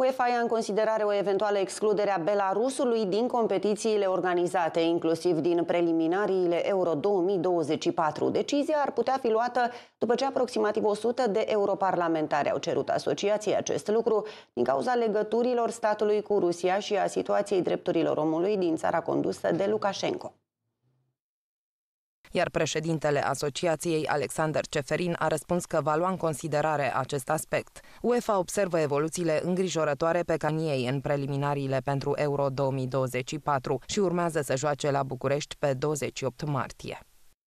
UEFA ia în considerare o eventuală excludere a Belarusului din competițiile organizate, inclusiv din preliminariile Euro 2024. Decizia ar putea fi luată după ce aproximativ 100 de europarlamentari au cerut asociației acest lucru din cauza legăturilor statului cu Rusia și a situației drepturilor omului din țara condusă de Lukashenko iar președintele asociației, Alexander Ceferin, a răspuns că va lua în considerare acest aspect. UEFA observă evoluțiile îngrijorătoare pe caniei în preliminariile pentru Euro 2024 și urmează să joace la București pe 28 martie.